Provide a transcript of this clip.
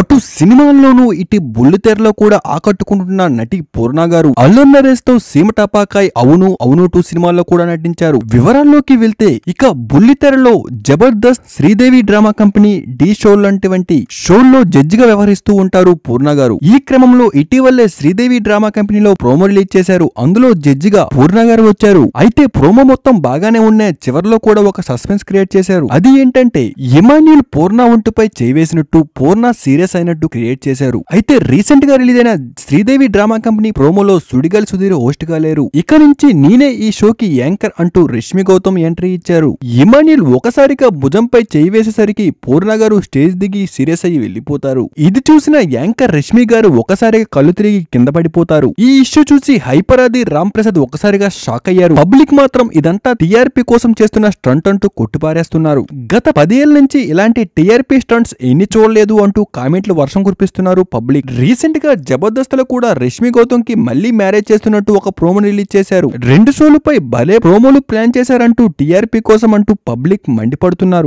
అటు సినిమాల్లోనూ ఇటు బుల్లితెరలో కూడా ఆకట్టుకుంటున్న నటి పూర్ణ గారు అల్లన్నరేస్ తో సీమ టపాకాయ్ అవును అవును టూ సినిమాల్లో కూడా నటించారు వివరాల్లోకి వెళ్తే ఇక బుల్లితెరలో Jabardasth Sridevi drama company Dhee show వంటి షోల్లో జడ్జి గా వ్యవహరిస్తూ ఉంటారు పూర్ణ గారు ఈ క్రమంలో ఇటీవలే శ్రీదేవి డ్రామా కంపెనీలో ప్రోమో రిలీజ్ చేశారు అందులో జడ్జిగా పూర్ణ గారు వచ్చారు అయితే ప్రోమో మొత్తం బాగానే ఉన్న చివరిలో కూడా ఒక సస్పెన్స్ క్రియేట్ చేశారు అది ఏంటంటే ఇమాన్యుల్ పూర్ణ ఒంటిపై చేవేసినట్టు పూర్ణ సీరియస్ సీరియస్ అయినట్టు క్రియేట్ చేశారు అయితే రీసెంట్ గా రిలీజ్ అయిన శ్రీదేవి డ్రామా కంపెనీ ప్రోమోలో సుడిగల్ సుధీర్ హోస్ట్ గా లేరు ఇక నుంచి నేనే ఈ షోకి యాంకర్ అంటూ రష్మి గౌతమ్ ఎంట్రీ ఇచ్చారు ఇమాన్యుల్ ఒకసారిగా భుజంపై చేయి వేసేసరికి పూర్ణ గారు స్టేజ్ దిగి సీరియస్ అయ్యి వెళ్లిపోతారు ఇది చూసిన యాంకర్ రష్మి గారు ఒకసారిగా కళ్ళు తిరిగి కింద పడిపోతారు ఈ ఇష్యూ చూసి హైపర్ రామ్ ప్రసాద్ ఒకసారిగా షాక్ అయ్యారు పబ్లిక్ మాత్రం ఇదంతా టీఆర్పీ కోసం చేస్తున్న స్టంట్ అంటూ కొట్టిపారేస్తున్నారు గత పదేళ్ల నుంచి ఇలాంటి టీఆర్పీ స్టంట్స్ ఎన్ని చూడలేదు అంటూ కామెంట్ కామెంట్లు వర్షం కురిపిస్తున్నారు పబ్లిక్ రీసెంట్ గా జబర్దస్త్ లో కూడా రష్మి గౌతమ్ కి మళ్ళీ మ్యారేజ్ చేస్తున్నట్టు ఒక ప్రోమో రిలీజ్ చేశారు రెండు పై భలే ప్రోమోలు ప్లాన్ చేశారంటూ టిఆర్పీ కోసం అంటూ పబ్లిక్ మండిపడుతున్నారు